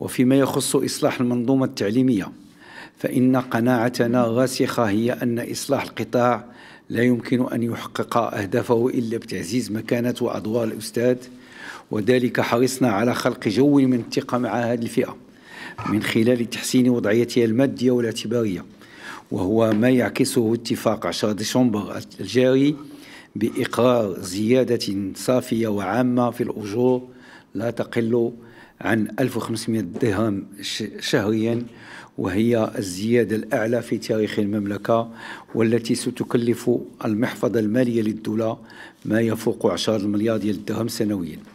وفيما يخص إصلاح المنظومة التعليمية فإن قناعتنا غاسخة هي أن إصلاح القطاع لا يمكن أن يحقق أهدافه إلا بتعزيز مكانة وأدوار الأستاذ وذلك حرصنا على خلق جو من الثقة مع هذه الفئة من خلال تحسين وضعيتها المادية والاعتبارية وهو ما يعكسه اتفاق 10 ديسمبر الجاري بإقرار زيادة صافية وعامة في الأجور لا تقل عن 1500 درهم شهريا وهي الزيادة الأعلى في تاريخ المملكة والتي ستكلف المحفظة المالية للدولة ما يفوق 10 مليار ديال الدرهم سنويا